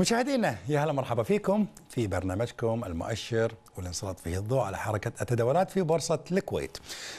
مشاهدينا يا هلا مرحبا فيكم في برنامجكم المؤشر والانصات فيه الضوء على حركة التداولات في بورصة الكويت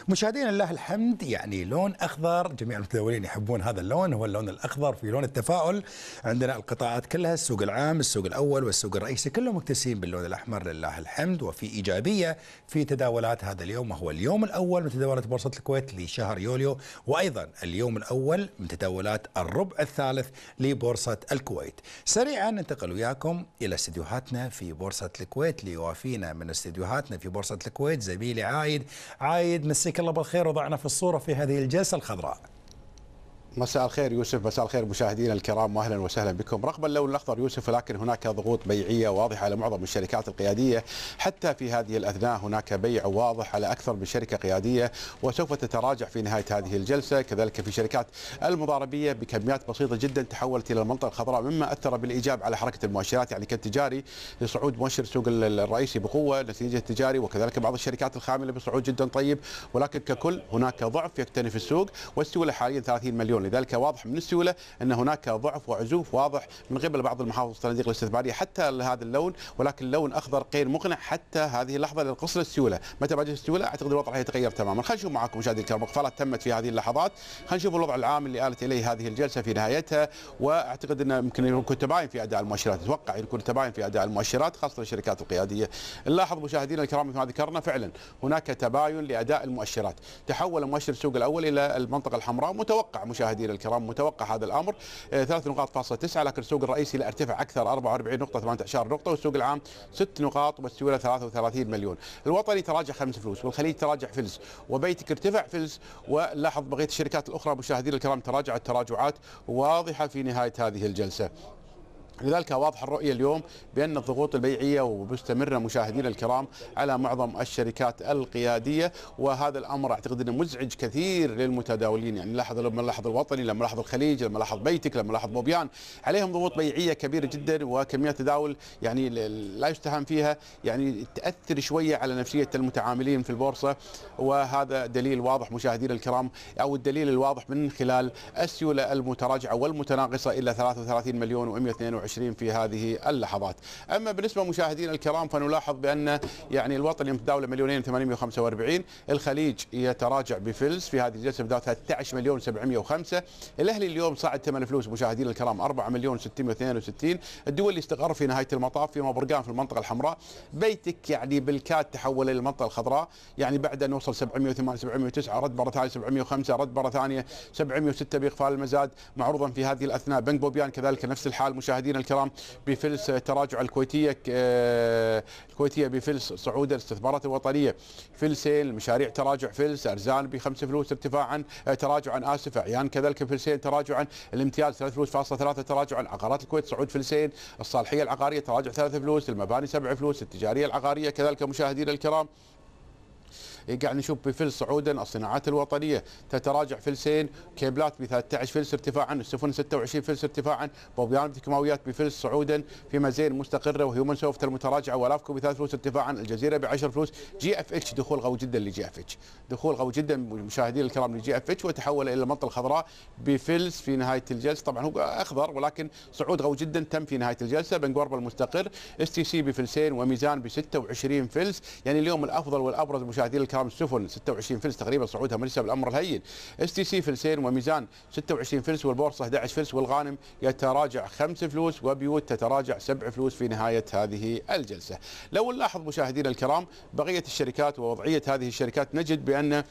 مشاهدينا لله الحمد يعني لون أخضر جميع المتداولين يحبون هذا اللون هو اللون الأخضر في لون التفاؤل عندنا القطاعات كلها السوق العام السوق الأول والسوق الرئيسي كلهم مكتسين باللون الأحمر لله الحمد وفي إيجابية في تداولات هذا اليوم وهو اليوم الأول من تداولات بورصة الكويت لشهر يوليو وأيضا اليوم الأول من تداولات الربع الثالث لبورصة الكويت سريعا ننتقل وياكم إلى استديوهاتنا في بورصة الكويت ليوافينا من استديوهاتنا في بورصة الكويت زميلي عايد عايد مسيك الله بالخير وضعنا في الصورة في هذه الجلسة الخضراء مساء الخير يوسف مساء الخير مشاهدينا الكرام واهلا وسهلا بكم رغم اللون الاخضر يوسف ولكن هناك ضغوط بيعيه واضحه على معظم الشركات القياديه حتى في هذه الاثناء هناك بيع واضح على اكثر من شركه قياديه وسوف تتراجع في نهايه هذه الجلسه كذلك في شركات المضاربيه بكميات بسيطه جدا تحولت الى المنطقه الخضراء مما اثر بالايجاب على حركه المؤشرات يعني كالتجاري لصعود مؤشر السوق الرئيسي بقوه نتيجه التجاري وكذلك بعض الشركات الخامله بصعود جدا طيب ولكن ككل هناك ضعف يكتنف السوق والسوله حاليا 30 مليون يدخلون لذلك واضح من السيوله ان هناك ضعف وعزوف واضح من قبل بعض المحافظ الصناديق الاستثماريه حتى هذا اللون ولكن لون اخضر غير مقنع حتى هذه اللحظه للقصر السيوله متى بعد السيوله اعتقد الوضع يتغير تماما خلينا نشوف معكم مشاهدي الكرام اقفالات تمت في هذه اللحظات خلينا نشوف الوضع العام اللي الت اليه هذه الجلسه في نهايتها واعتقد انه يمكن يكون تباين في اداء المؤشرات اتوقع يكون تباين في اداء المؤشرات خاصه الشركات القياديه نلاحظ مشاهدينا الكرام مثل ما ذكرنا فعلا هناك تباين لاداء المؤشرات تحول مؤشر السوق الاول الى المنطقه الحمراء متوقع مشاهدينا مشاهدينا الكرام متوقع هذا الامر آه، ثلاث نقاط فاصلة تسعة لكن السوق الرئيسي لا ارتفع اكثر 44 نقطة 18 نقطة والسوق العام ست نقاط والسيولة 33 مليون الوطني تراجع خمس فلوس والخليج تراجع فلس وبيتك ارتفع فلس ولاحظ بقية الشركات الاخرى مشاهدينا الكرام تراجعت تراجعات واضحة في نهاية هذه الجلسة لذلك واضح الرؤية اليوم بأن الضغوط البيعية ومستمرة مشاهدينا الكرام على معظم الشركات القيادية وهذا الأمر أعتقد أنه مزعج كثير للمتداولين يعني لاحظ لما لاحظ الوطني لما لاحظ الخليج لما لاحظ بيتك لما لاحظ موبيان عليهم ضغوط بيعية كبيرة جدا وكميات تداول يعني لا يستهان فيها يعني تأثر شوية على نفسية المتعاملين في البورصة وهذا دليل واضح مشاهدينا الكرام أو الدليل الواضح من خلال السيولة المتراجعة والمتناقصة إلى 33 مليون و122 2020 في هذه اللحظات أما بالنسبة مشاهدينا الكرام فنلاحظ بأن يعني الوطن يمتداول مليونين 845 الخليج يتراجع بفلس في هذه الجلسة بذات 13 مليون 705 الأهلي اليوم صعد ثمن فلوس مشاهدينا الكرام 4 مليون 662 الدول اللي استقر في نهاية المطاف في برقان في المنطقة الحمراء بيتك يعني بالكاد تحول إلى المنطقة الخضراء يعني بعد أن وصل 708 709 رد مرة ثانية 705 رد مرة ثانية 706 بإقفال المزاد معروضا في هذه الأثناء بنك بوبيان كذلك نفس الحال مشاهدينا مشاهدينا الكرام بفلس تراجع الكويتيه آه، الكويتيه بفلس صعود الاستثمارات الوطنيه فلسين مشاريع تراجع فلس ارزان بخمس فلوس ارتفاعا آه، تراجعا اسف اعيان يعني كذلك فلسين تراجعا الامتياز ثلاث فلوس فاصله ثلاثه تراجعا عقارات الكويت صعود فلسين الصالحيه العقاريه تراجع ثلاث فلوس المباني سبع فلوس التجاريه العقاريه كذلك مشاهدينا الكرام قاعد نشوف بفلس صعودا الصناعات الوطنيه تتراجع فلسين كيبلات ب 13 فلس ارتفاعا السفن 26 فلس ارتفاعا بوبيان الكيماويات بفلس صعودا في مزين مستقره وهيومن سوفت المتراجعه ولافكو بثلاث فلوس ارتفاعا الجزيره ب 10 فلوس جي اف اتش دخول قوي جدا لجي اف اتش دخول قوي جدا مشاهدينا الكرام لجي اف اتش وتحول الى المنطقه الخضراء بفلس في نهايه الجلسه طبعا هو اخضر ولكن صعود قوي جدا تم في نهايه الجلسه بنقوربا المستقر اس تي سي بفلسين وميزان ب 26 فلس يعني اليوم الافضل والابرز مشاهدينا كرام السفن 26 فلس تقريبا صعودها ملسه الامر الهين اس تي سي فلسين وميزان 26 فلس والبورصه 11 فلس والغانم يتراجع 5 فلوس وبيوت تتراجع 7 فلوس في نهايه هذه الجلسه لو نلاحظ مشاهدينا الكرام بقيه الشركات ووضعيه هذه الشركات نجد بان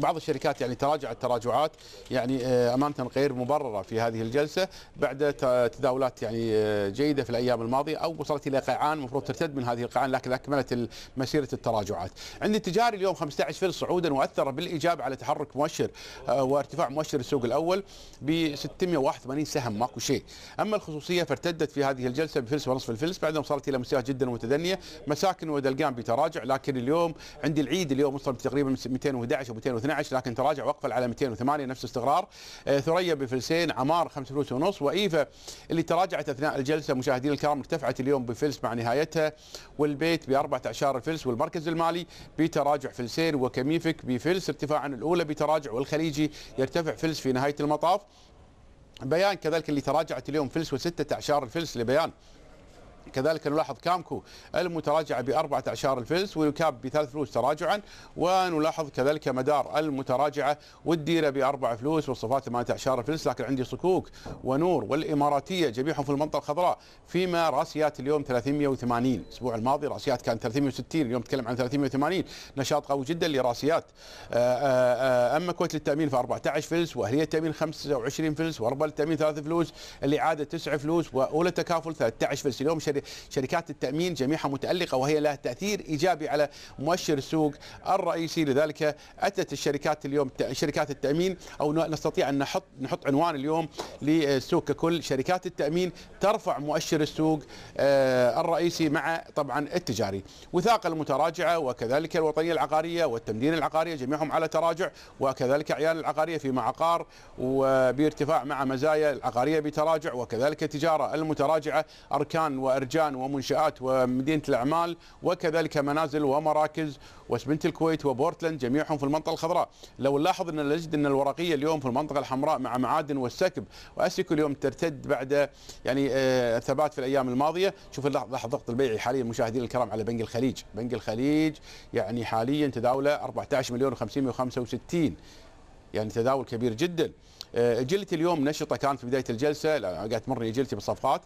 بعض الشركات يعني تراجعت تراجعات يعني آه، امانه غير مبرره في هذه الجلسه بعد تداولات يعني آه، جيده في الايام الماضيه او وصلت الى قيعان المفروض ترتد من هذه القيعان لكن اكملت مسيره التراجعات. عند التجاري اليوم 15 فلس صعودا واثر بالايجاب على تحرك مؤشر آه، وارتفاع مؤشر السوق الاول ب 681 سهم ماكو شيء. اما الخصوصيه فارتدت في هذه الجلسه بفلس ونصف الفلس بعدها وصلت الى مستويات جدا متدنيه مساكن ودلقان بتراجع لكن اليوم عند العيد اليوم وصل تقريبا 211 و 212 لكن تراجع وقفل على 208 نفس استقرار آه، ثريا بفلسين عمار 5 فلوس ونص وايفا اللي تراجعت اثناء الجلسه مشاهدينا الكرام ارتفعت اليوم بفلس مع نهايتها والبيت باربعة اعشار الفلس والمركز المالي بتراجع فلسين وكميفك بفلس ارتفاعا الاولى بتراجع والخليجي يرتفع فلس في نهايه المطاف بيان كذلك اللي تراجعت اليوم فلس وستة اعشار الفلس لبيان كذلك نلاحظ كامكو المتراجعة بأربعة أعشار الفلس والكاب بثلاث فلوس تراجعا ونلاحظ كذلك مدار المتراجعة والديرة بأربع فلوس والصفات ثمانية أعشار الفلس لكن عندي صكوك ونور والإماراتية جميعهم في المنطقة الخضراء فيما راسيات اليوم 380 الأسبوع الماضي راسيات كان 360 اليوم نتكلم عن 380 نشاط قوي جدا لراسيات آه، آه، آه، أما كويت للتأمين في 14 فلس وأهلية التأمين 25 فلس وأربل التأمين ثلاث فلوس الإعادة 9 فلوس وأولى تكافل 13 فلس اليوم شركة شركات التامين جميعها متالقه وهي لها تاثير ايجابي على مؤشر السوق الرئيسي لذلك اتت الشركات اليوم شركات التامين او نستطيع ان نحط نحط عنوان اليوم للسوق ككل شركات التامين ترفع مؤشر السوق آه، الرئيسي مع طبعا التجاري وثاق المتراجعه وكذلك الوطنيه العقاريه والتمدين العقاريه جميعهم على تراجع وكذلك عيال العقاريه فيما عقار وبارتفاع مع مزايا العقاريه بتراجع وكذلك التجاره المتراجعه اركان وأر مرجان ومنشآت ومدينة الأعمال وكذلك منازل ومراكز واسمنت الكويت وبورتلاند جميعهم في المنطقة الخضراء لو نلاحظ أن نجد أن الورقية اليوم في المنطقة الحمراء مع معادن والسكب وأسيكو اليوم ترتد بعد يعني آه، ثبات في الأيام الماضية شوف لاحظ ضغط البيع حاليا مشاهدين الكرام على بنك الخليج بنك الخليج يعني حاليا تداوله 14 مليون و565 يعني تداول كبير جدا آه، جلتي اليوم نشطه كانت في بدايه الجلسه قاعد تمرني جلتي بالصفقات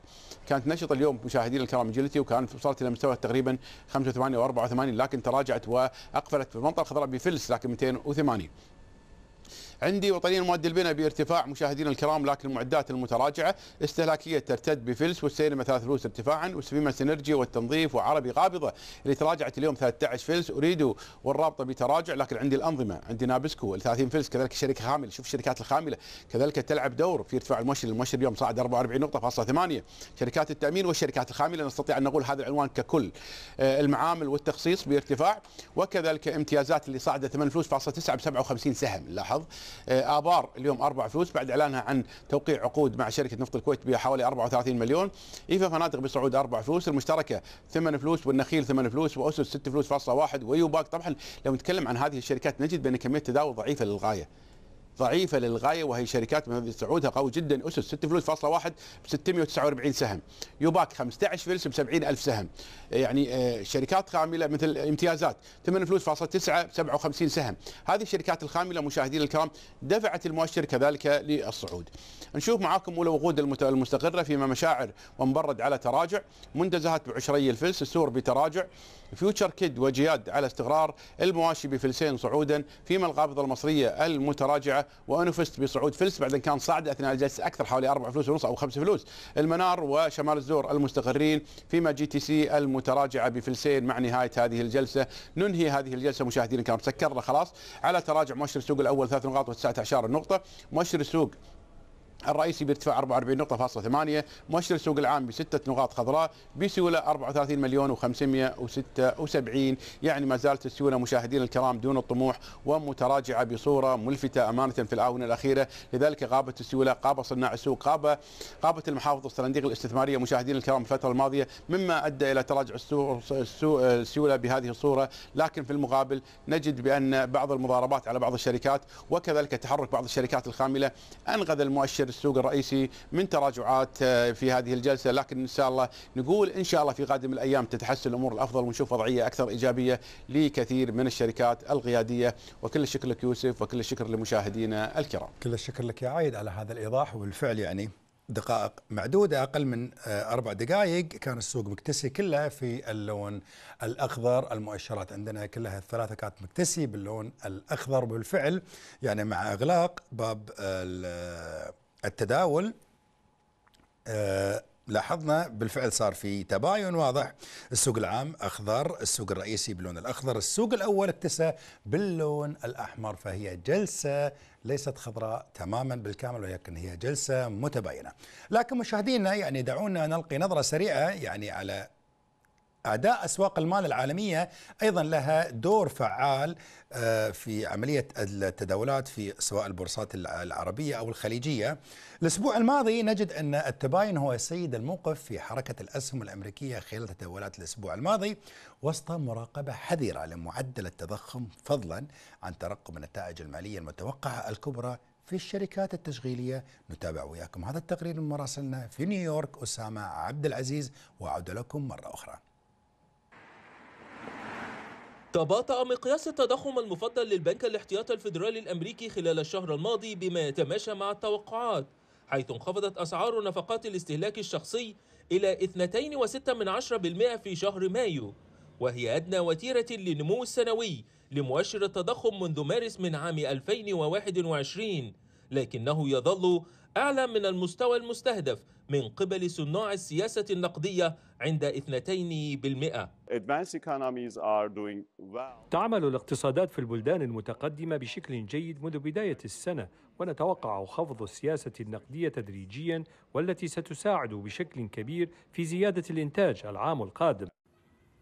كانت نشطه اليوم مشاهدينا الكرام جلتي وكانت وصلت الى مستوى تقريبا 85 و84 لكن تراجعت واقفلت في المنطقه الخضراء بفلس لكن 280 عندي وطنيا مواد البناء بارتفاع مشاهدينا الكرام لكن المعدات المتراجعه استهلاكيه ترتد بفلس والسينما ثلاث فلوس ارتفاعا والسفيمه سينرجي والتنظيف وعربي غابضه اللي تراجعت اليوم 13 فلس اريدو والرابطه بتراجع لكن عندي الانظمه عندي نابسكو 30 فلس كذلك الشركه خامله شوف الشركات الخامله كذلك تلعب دور في ارتفاع المؤشر المؤشر اليوم صعد 44 نقطه فاصله 8 شركات التامين والشركات الخامله نستطيع ان نقول هذا العنوان ككل آه، المعامل والتخصيص بارتفاع وكذلك امتيازات اللي صعدت 8 فلوس فاصله 9 ب 57 سهم لاحظ آه، ابار اليوم اربع فلوس بعد اعلانها عن توقيع عقود مع شركه نفط الكويت بحوالي 34 مليون ايفا فنادق بصعود اربع فلوس المشتركه ثمان فلوس والنخيل ثمان فلوس واسس ست فلوس فاصله واحد ويوباك طبعا لو نتكلم عن هذه الشركات نجد بان كميه تداول ضعيفه للغايه ضعيفه للغايه وهي شركات ممثل سعودها قوي جدا اسس 6 فلوس فاصلة واحد ب 649 سهم يوباك 15 فلس ب 70 الف سهم يعني آه، شركات خامله مثل امتيازات 8 فلوس فاصلة 9 ب 57 سهم هذه الشركات الخامله مشاهدينا الكرام دفعت المؤشر كذلك للصعود نشوف معاكم اولى وقود المستقره فيما مشاعر ومبرد على تراجع منتزهات بعشري الفلس السور بتراجع فيوتشر كيد وجياد على استقرار المواشي بفلسين صعودا فيما القابضه المصريه المتراجعه وانا فزت بصعود فلس بعدين كان صعد اثناء الجلسه اكثر حوالي اربع فلوس ونص او خمس فلوس المنار وشمال الزور المستقرين فيما جي تي سي المتراجعه بفلسين مع نهايه هذه الجلسه ننهي هذه الجلسه مشاهدينا كانت سكرنا خلاص على تراجع مؤشر السوق الاول ثلاث نقاط و19 نقطه مؤشر السوق الرئيسي بارتفاع 44 نقطة فاصلة 8 مؤشر السوق العام بستة نقاط خضراء بسيولة 34 مليون و576 يعني ما زالت السيولة مشاهدينا الكرام دون الطموح ومتراجعة بصورة ملفتة أمانة في الآونة الأخيرة لذلك غابت السيولة غاب صناع السوق غاب غابت المحافظ الصناديق الاستثمارية مشاهدينا الكرام الفترة الماضية مما أدى إلى تراجع السيولة بهذه الصورة لكن في المقابل نجد بأن بعض المضاربات على بعض الشركات وكذلك تحرك بعض الشركات الخاملة أنقذ المؤشر السوق الرئيسي من تراجعات آه، في هذه الجلسه لكن ان شاء الله نقول ان شاء الله في قادم الايام تتحسن الامور الافضل ونشوف وضعيه اكثر ايجابيه لكثير من الشركات القياديه وكل الشكر لك يوسف وكل الشكر لمشاهدينا الكرام. كل الشكر لك يا عايد على هذا الايضاح وبالفعل يعني دقائق معدودة أقل من آه، أربع دقائق كان السوق مكتسي كله في اللون الأخضر المؤشرات عندنا كلها الثلاثة كانت مكتسي باللون الأخضر بالفعل يعني مع إغلاق باب التداول آه، لاحظنا بالفعل صار في تباين واضح السوق العام اخضر السوق الرئيسي باللون الاخضر السوق الاول اكتسى باللون الاحمر فهي جلسه ليست خضراء تماما بالكامل ولكن هي جلسه متباينه لكن مشاهدينا يعني دعونا نلقي نظره سريعه يعني على أعداء أسواق المال العالمية أيضا لها دور فعال آه، في عملية التداولات في سواء البورصات العربية أو الخليجية الأسبوع الماضي نجد أن التباين هو سيد الموقف في حركة الأسهم الأمريكية خلال تداولات الأسبوع الماضي وسط مراقبة حذرة لمعدل التضخم فضلا عن ترقب النتائج المالية المتوقعة الكبرى في الشركات التشغيلية نتابع وياكم هذا التقرير من مراسلنا في نيويورك أسامة عبد العزيز وأعود لكم مرة أخرى تباطأ مقياس التضخم المفضل للبنك الاحتياطي الفيدرالي الأمريكي خلال الشهر الماضي بما يتماشى مع التوقعات حيث انخفضت أسعار نفقات الاستهلاك الشخصي إلى 2.6% في شهر مايو وهي أدنى وتيرة للنمو السنوي لمؤشر التضخم منذ مارس من عام 2021 لكنه يظل أعلى من المستوى المستهدف من قبل صناع السياسة النقدية عند 2% تعمل الاقتصادات في البلدان المتقدمة بشكل جيد منذ بداية السنة ونتوقع خفض السياسة النقدية تدريجيا والتي ستساعد بشكل كبير في زيادة الإنتاج العام القادم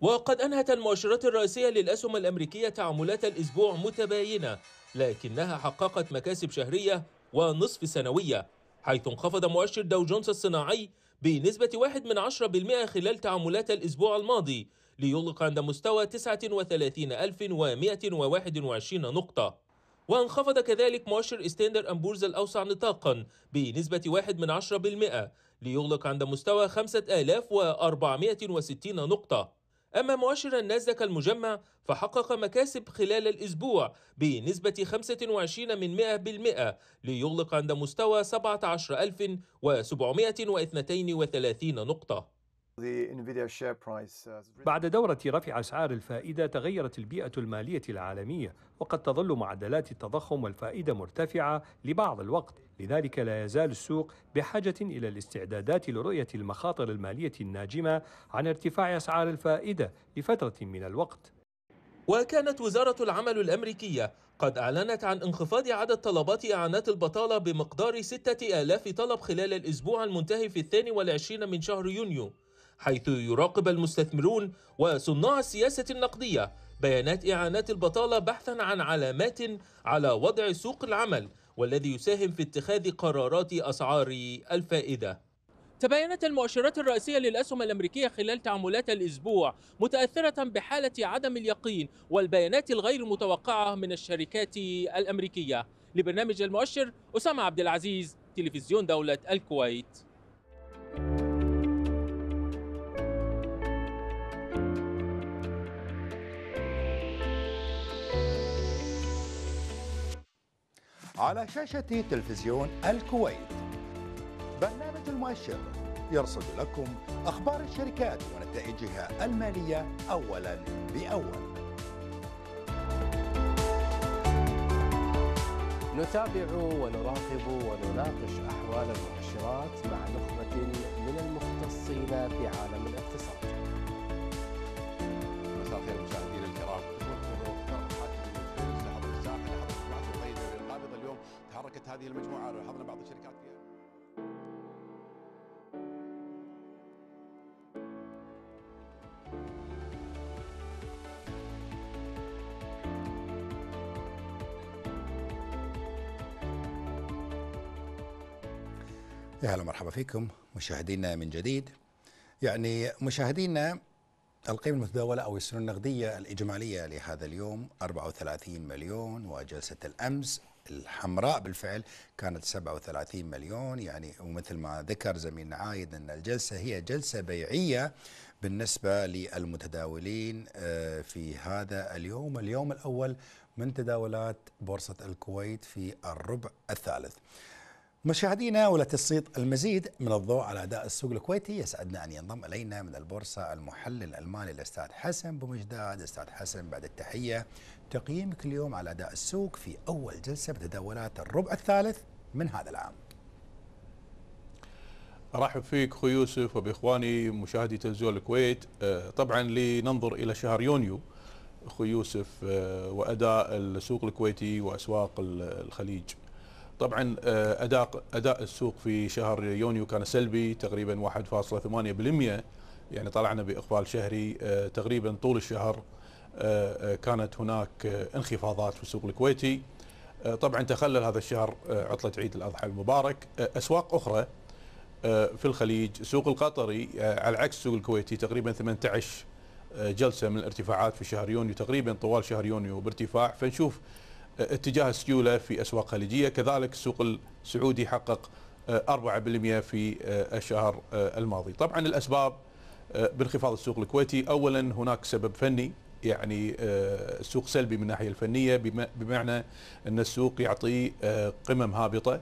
وقد أنهت المؤشرات الرئيسية للأسهم الأمريكية تعاملات الأسبوع متباينة لكنها حققت مكاسب شهرية ونصف سنوية حيث انخفض مؤشر داو جونز الصناعي بنسبة واحد من عشرة بالمئة خلال تعاملات الأسبوع الماضي ليغلق عند مستوى 39121 نقطة وانخفض كذلك مؤشر استندر أمبورز الأوسع نطاقا بنسبة واحد من عشرة بالمئة ليغلق عند مستوى 5460 نقطة أما مؤشر النازداك المجمع فحقق مكاسب خلال الأسبوع بنسبة 25 من 100% ليغلق عند مستوى 17732 نقطة بعد دورة رفع أسعار الفائدة تغيرت البيئة المالية العالمية وقد تظل معدلات التضخم والفائدة مرتفعة لبعض الوقت لذلك لا يزال السوق بحاجة إلى الاستعدادات لرؤية المخاطر المالية الناجمة عن ارتفاع أسعار الفائدة لفترة من الوقت وكانت وزارة العمل الأمريكية قد أعلنت عن انخفاض عدد طلبات إعانات البطالة بمقدار 6000 طلب خلال الأسبوع المنتهي في الثاني والعشرين من شهر يونيو حيث يراقب المستثمرون وصناع السياسة النقدية بيانات إعانات البطالة بحثا عن علامات على وضع سوق العمل والذي يساهم في اتخاذ قرارات أسعار الفائدة تباينت المؤشرات الرئيسية للأسهم الأمريكية خلال تعاملات الأسبوع متأثرة بحالة عدم اليقين والبيانات الغير متوقعة من الشركات الأمريكية لبرنامج المؤشر أسامة عبد العزيز تلفزيون دولة الكويت على شاشة تلفزيون الكويت برنامج المؤشر يرصد لكم أخبار الشركات ونتائجها المالية أولا بأول نتابع ونراقب ونناقش أحوال المؤشرات مع نخبة من المختصين في عالم الاقتصاد هذه المجموعة لاحظنا بعض الشركات فيها يا هلا مرحبا فيكم مشاهدينا من جديد يعني مشاهدينا القيمة المتداولة أو السنة النقدية الإجمالية لهذا اليوم 34 مليون وجلسة الأمس الحمراء بالفعل كانت 37 مليون يعني ومثل ما ذكر زميلنا عايد أن الجلسة هي جلسة بيعية بالنسبة للمتداولين آه، في هذا اليوم اليوم الأول من تداولات بورصة الكويت في الربع الثالث مشاهدينا ولتسليط المزيد من الضوء على اداء السوق الكويتي يسعدنا ان ينضم الينا من البورصه المحلل المالي الاستاذ حسن بومجداد استاذ حسن بعد التحيه تقييمك اليوم على أداء السوق في أول جلسة بتداولات الربع الثالث من هذا العام ارحب فيك اخو يوسف وباخواني مشاهدي تلفزيون الكويت آه، طبعا لننظر الى شهر يونيو اخو يوسف آه، واداء السوق الكويتي واسواق الخليج طبعا آه، اداء اداء السوق في شهر يونيو كان سلبي تقريبا 1.8% يعني طلعنا باقفال شهري تقريبا طول الشهر آه، آه، كانت هناك آه، انخفاضات في السوق الكويتي طبعا تخلل هذا الشهر عطلة عيد الأضحى المبارك أسواق أخرى في الخليج سوق القطري على عكس السوق الكويتي تقريبا 18 جلسة من الارتفاعات في شهر يونيو تقريبا طوال شهر يونيو بارتفاع فنشوف اتجاه السيولة في أسواق خليجية كذلك السوق السعودي حقق 4% في الشهر الماضي طبعا الأسباب بانخفاض السوق الكويتي أولا هناك سبب فني يعني آه، سوق سلبي من الناحيه الفنيه بمعنى ان السوق يعطي آه، قمم هابطه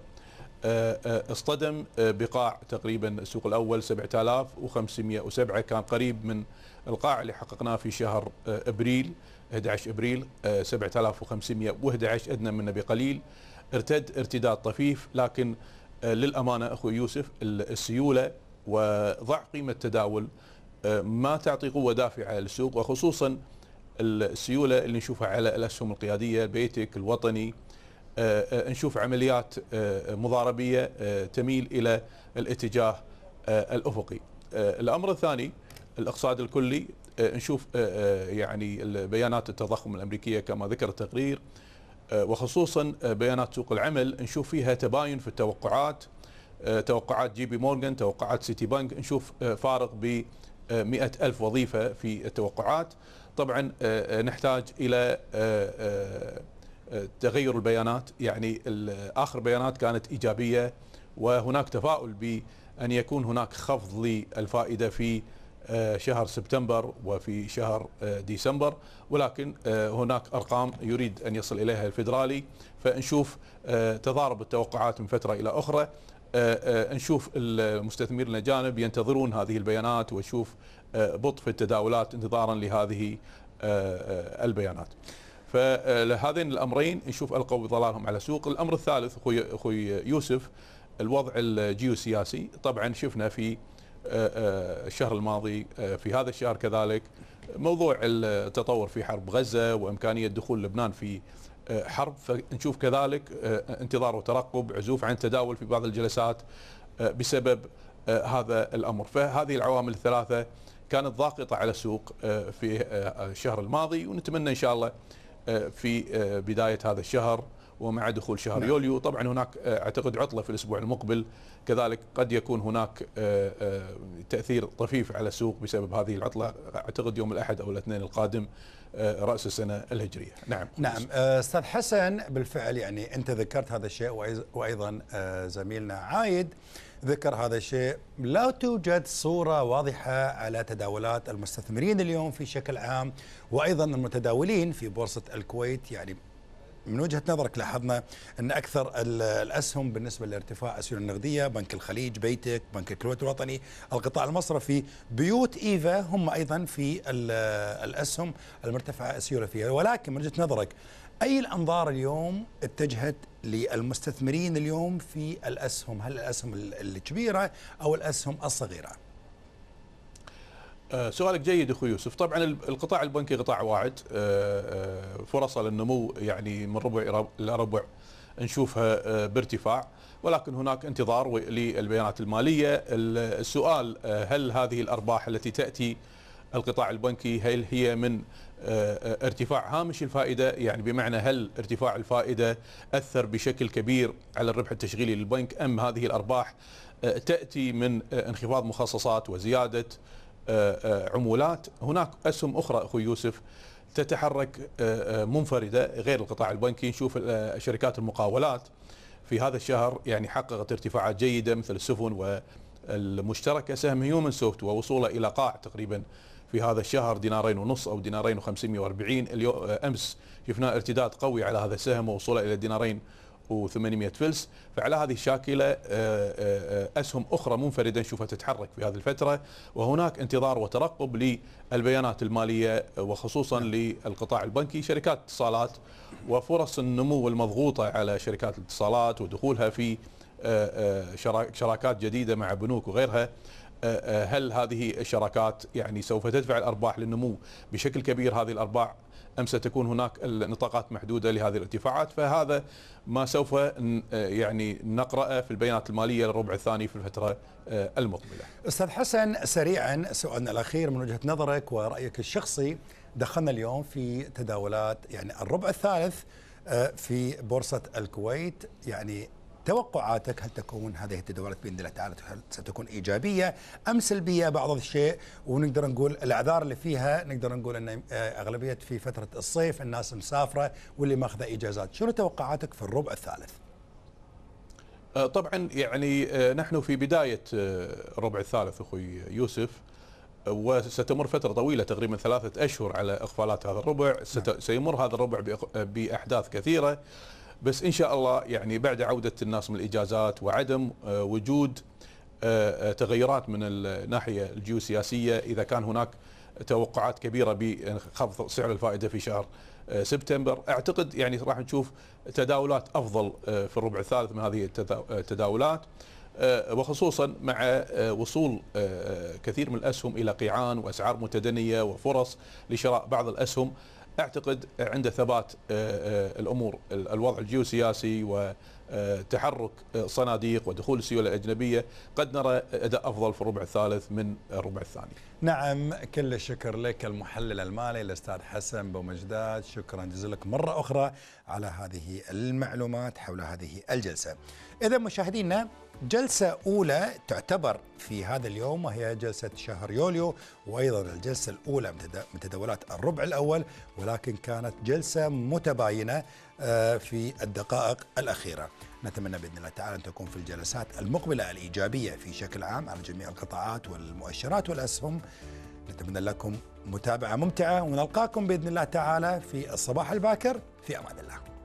آه، اصطدم بقاع تقريبا السوق الاول 7507 كان قريب من القاع اللي حققناه في شهر ابريل 11 ابريل 7511 ادنى منه بقليل ارتد ارتداد طفيف لكن للامانه اخوي يوسف السيوله وضع قيمه التداول ما تعطي قوه دافعه للسوق وخصوصا السيوله اللي نشوفها على الاسهم القياديه البيتك الوطني آه، آه، نشوف عمليات آه، مضاربيه تميل الى الاتجاه الافقي الامر الثاني الاقتصاد الكلي نشوف يعني بيانات التضخم الامريكيه كما ذكر التقرير وخصوصا بيانات سوق العمل نشوف فيها تباين في التوقعات توقعات جي بي مورغان توقعات سيتي بنك نشوف فارق ب مئة ألف وظيفة في التوقعات طبعا آه، آه، نحتاج إلى آه، تغير البيانات يعني آخر بيانات كانت إيجابية وهناك تفاؤل بأن يكون هناك خفض للفائدة في شهر سبتمبر وفي شهر ديسمبر ولكن هناك ارقام يريد ان يصل اليها الفدرالي فنشوف تضارب التوقعات من فتره الى اخرى آه، آه، نشوف المستثمرين الاجانب ينتظرون هذه البيانات ونشوف آه، بطء في التداولات انتظارا لهذه البيانات. فهذين الامرين نشوف القوا ظلالهم على السوق، الامر الثالث اخوي اخوي يوسف الوضع الجيوسياسي طبعا شفنا في الشهر الماضي في هذا الشهر كذلك موضوع التطور في حرب غزه وامكانيه دخول لبنان في آه، حرب فنشوف كذلك آه، انتظار وترقب عزوف عن تداول في بعض الجلسات آه، بسبب هذا الأمر فهذه العوامل الثلاثة كانت ضاغطة على السوق في الشهر الماضي ونتمنى إن شاء الله في بداية هذا الشهر ومع دخول شهر نعم. يوليو طبعا هناك آه، اعتقد عطله في الاسبوع المقبل كذلك قد يكون هناك آه، آه، تاثير طفيف على السوق بسبب هذه العطله اعتقد يوم الاحد او الاثنين القادم راس السنه الهجريه نعم نعم استاذ حسن بالفعل يعني انت ذكرت هذا الشيء وايضا زميلنا عايد ذكر هذا الشيء لا توجد صورة واضحة على تداولات المستثمرين اليوم في شكل عام وأيضا المتداولين في بورصة الكويت يعني من وجهه نظرك لاحظنا ان اكثر الاسهم بالنسبه لارتفاع السيولة النقديه بنك الخليج بيتك بنك الكويت الوطني القطاع المصرفي بيوت ايفا هم ايضا في الاسهم المرتفعه السيولة فيها ولكن من وجهه نظرك اي الانظار اليوم اتجهت للمستثمرين اليوم في الاسهم هل الاسهم الكبيره او الاسهم الصغيره آه، سؤالك جيد اخوي يوسف طبعا القطاع البنكي قطاع واعد آه، آه، فرصه للنمو يعني من ربع الى ربع نشوفها بارتفاع ولكن هناك انتظار للبيانات الماليه السؤال هل هذه الارباح التي تاتي القطاع البنكي هل هي من ارتفاع هامش الفائدة يعني بمعنى هل ارتفاع الفائدة أثر بشكل كبير على الربح التشغيلي للبنك أم هذه الأرباح تأتي من انخفاض مخصصات وزيادة عمولات هناك أسهم أخرى أخوي يوسف تتحرك آه، آه، منفردة غير القطاع البنكي نشوف آه، شركات المقاولات في هذا الشهر يعني حققت ارتفاعات جيدة مثل السفن والمشتركة سهم هيومن سوفت ووصوله إلى قاع تقريبا في هذا الشهر دينارين ونص أو دينارين وخمسمائة واربعين أمس شفنا ارتداد قوي على هذا السهم ووصوله إلى دينارين و800 فلس فعلى هذه الشاكلة آه، آه، آه، أسهم أخرى منفردة نشوفها تتحرك في هذه الفترة وهناك انتظار وترقب للبيانات المالية وخصوصا نعم. للقطاع البنكي شركات اتصالات وفرص النمو المضغوطة على شركات الاتصالات ودخولها في شراكات جديدة مع بنوك وغيرها هل هذه الشراكات يعني سوف تدفع الأرباح للنمو بشكل كبير هذه الأرباح أم ستكون هناك نطاقات محدودة لهذه الارتفاعات فهذا ما سوف يعني نقرأه في البيانات المالية للربع الثاني في الفترة آه، المقبلة أستاذ حسن سريعا سؤالنا الأخير من وجهة نظرك ورأيك الشخصي دخلنا اليوم في تداولات يعني الربع الثالث آه، في بورصة الكويت يعني توقعاتك هل تكون هذه التداولات باذن الله تعالى هل ستكون ايجابيه ام سلبيه بعض الشيء ونقدر نقول الاعذار اللي فيها نقدر نقول ان اغلبيه في فتره الصيف الناس مسافره واللي ماخذه اجازات، شنو توقعاتك في الربع الثالث؟ أه، طبعا يعني أه، نحن في بدايه أه، الربع الثالث اخوي يوسف وستمر فترة طويلة تقريبا ثلاثة أشهر على إقفالات هذا الربع نعم. سيمر هذا الربع بأحداث كثيرة بس ان شاء الله يعني بعد عوده الناس من الاجازات وعدم آه، وجود آه، آه، تغيرات من الناحيه الجيوسياسيه اذا كان هناك توقعات كبيره بخفض سعر الفائده في شهر سبتمبر اعتقد يعني راح نشوف تداولات افضل في الربع الثالث من هذه التداولات وخصوصا مع وصول كثير من الاسهم الى قيعان واسعار متدنيه وفرص لشراء بعض الاسهم اعتقد عنده ثبات آه، آه، الامور الوضع الجيوسياسي و آه، تحرك آه، صناديق ودخول السيوله الاجنبيه قد نرى اداء افضل في الربع الثالث من الربع الثاني. نعم كل الشكر لك المحلل المالي الاستاذ حسن بومجداد شكرا جزيلك مره اخرى على هذه المعلومات حول هذه الجلسه. اذا مشاهدينا جلسة أولى تعتبر في هذا اليوم وهي جلسة شهر يوليو وأيضا الجلسة الأولى من تداولات الربع الأول ولكن كانت جلسة متباينة آه، في الدقائق الأخيرة نتمنى باذن الله تعالى ان تكون في الجلسات المقبله الايجابيه في شكل عام على جميع القطاعات والمؤشرات والاسهم نتمنى لكم متابعه ممتعه ونلقاكم باذن الله تعالى في الصباح الباكر في امان الله